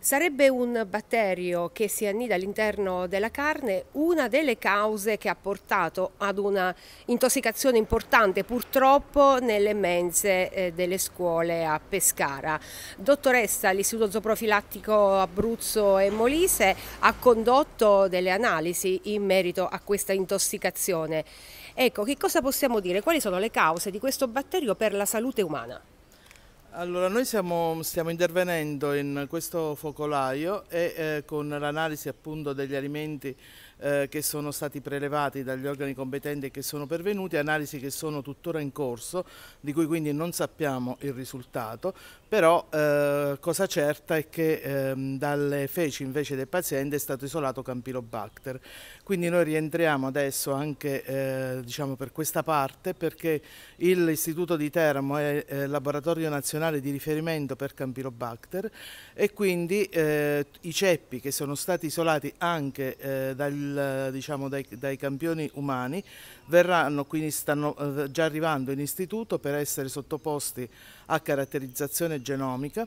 Sarebbe un batterio che si annida all'interno della carne una delle cause che ha portato ad una intossicazione importante purtroppo nelle mense eh, delle scuole a Pescara. Dottoressa, l'Istituto Zooprofilattico Abruzzo e Molise ha condotto delle analisi in merito a questa intossicazione. Ecco, che cosa possiamo dire? Quali sono le cause di questo batterio per la salute umana? Allora, noi siamo, stiamo intervenendo in questo focolaio e eh, con l'analisi appunto degli alimenti eh, che sono stati prelevati dagli organi competenti e che sono pervenuti, analisi che sono tuttora in corso, di cui quindi non sappiamo il risultato, però eh, cosa certa è che ehm, dalle feci invece del paziente è stato isolato Campylobacter. Quindi noi rientriamo adesso anche eh, diciamo per questa parte perché l'Istituto di Teramo è il eh, laboratorio nazionale di riferimento per Campylobacter e quindi eh, i ceppi che sono stati isolati anche dal il, diciamo, dai, dai, campioni umani, verranno, quindi stanno eh, già arrivando in istituto per essere sottoposti a caratterizzazione genomica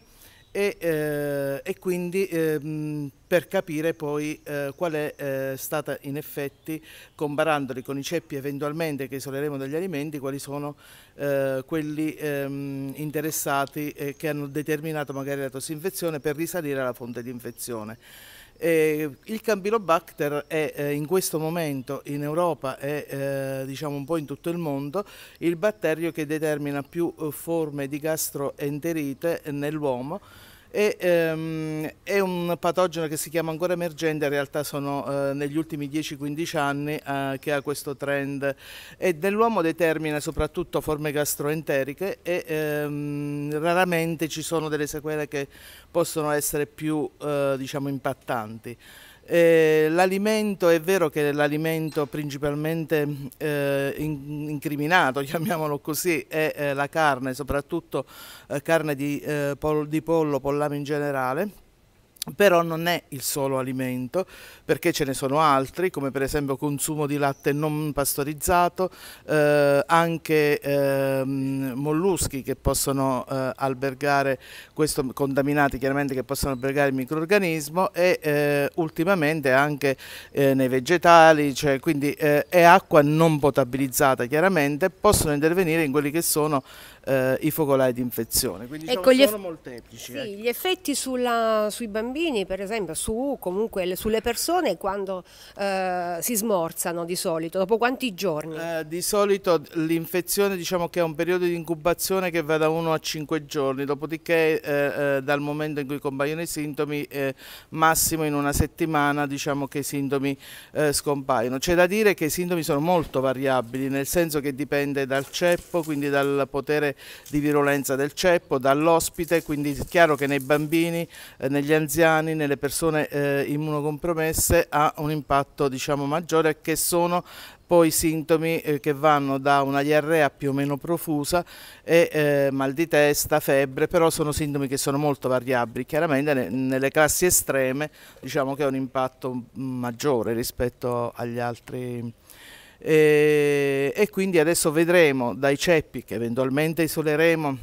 e, eh, e quindi eh, per capire poi eh, qual è eh, stata in effetti, comparandoli con i ceppi eventualmente che isoleremo dagli alimenti, quali sono eh, quelli ehm, interessati che hanno determinato magari la tosinfezione per risalire alla fonte di infezione. Eh, il Campylobacter è eh, in questo momento in Europa e eh, diciamo un po' in tutto il mondo il batterio che determina più eh, forme di gastroenterite nell'uomo e, ehm, è un patogeno che si chiama ancora emergente, in realtà sono eh, negli ultimi 10-15 anni eh, che ha questo trend e nell'uomo determina soprattutto forme gastroenteriche e ehm, raramente ci sono delle sequele che possono essere più eh, diciamo impattanti. Eh, l'alimento è vero che l'alimento principalmente eh, in, incriminato, chiamiamolo così, è eh, la carne, soprattutto eh, carne di, eh, pol, di pollo, pollame in generale però non è il solo alimento perché ce ne sono altri come per esempio consumo di latte non pastorizzato eh, anche eh, molluschi che possono eh, albergare questo contaminati chiaramente che possono albergare il microorganismo e eh, ultimamente anche eh, nei vegetali cioè, quindi eh, è acqua non potabilizzata chiaramente possono intervenire in quelli che sono i focolai di infezione quindi ecco, sono, sono molteplici sì, ecco. gli effetti sulla, sui bambini bambini, per esempio, su, comunque, sulle persone quando eh, si smorzano di solito? Dopo quanti giorni? Eh, di solito l'infezione diciamo che è un periodo di incubazione che va da 1 a 5 giorni, dopodiché eh, eh, dal momento in cui compaiono i sintomi, eh, massimo in una settimana diciamo che i sintomi eh, scompaiono. C'è da dire che i sintomi sono molto variabili, nel senso che dipende dal ceppo, quindi dal potere di virulenza del ceppo, dall'ospite, quindi è chiaro che nei bambini, negli anziani, anziani, nelle persone eh, immunocompromesse ha un impatto diciamo, maggiore che sono poi sintomi eh, che vanno da una diarrea più o meno profusa e eh, mal di testa, febbre, però sono sintomi che sono molto variabili, chiaramente ne, nelle classi estreme diciamo che ha un impatto mm, maggiore rispetto agli altri e, eh, e quindi adesso vedremo dai ceppi che eventualmente isoleremo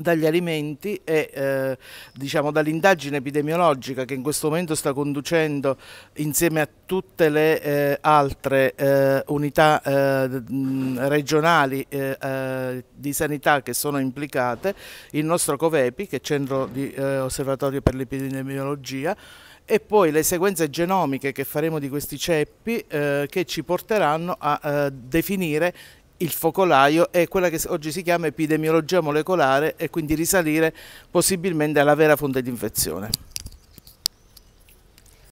dagli alimenti e eh, diciamo, dall'indagine epidemiologica che in questo momento sta conducendo insieme a tutte le eh, altre eh, unità eh, regionali eh, eh, di sanità che sono implicate, il nostro COVEPI che è Centro di Osservatorio per l'Epidemiologia e poi le sequenze genomiche che faremo di questi ceppi che ci porteranno a definire il focolaio è quella che oggi si chiama epidemiologia molecolare e quindi risalire possibilmente alla vera fonte di infezione.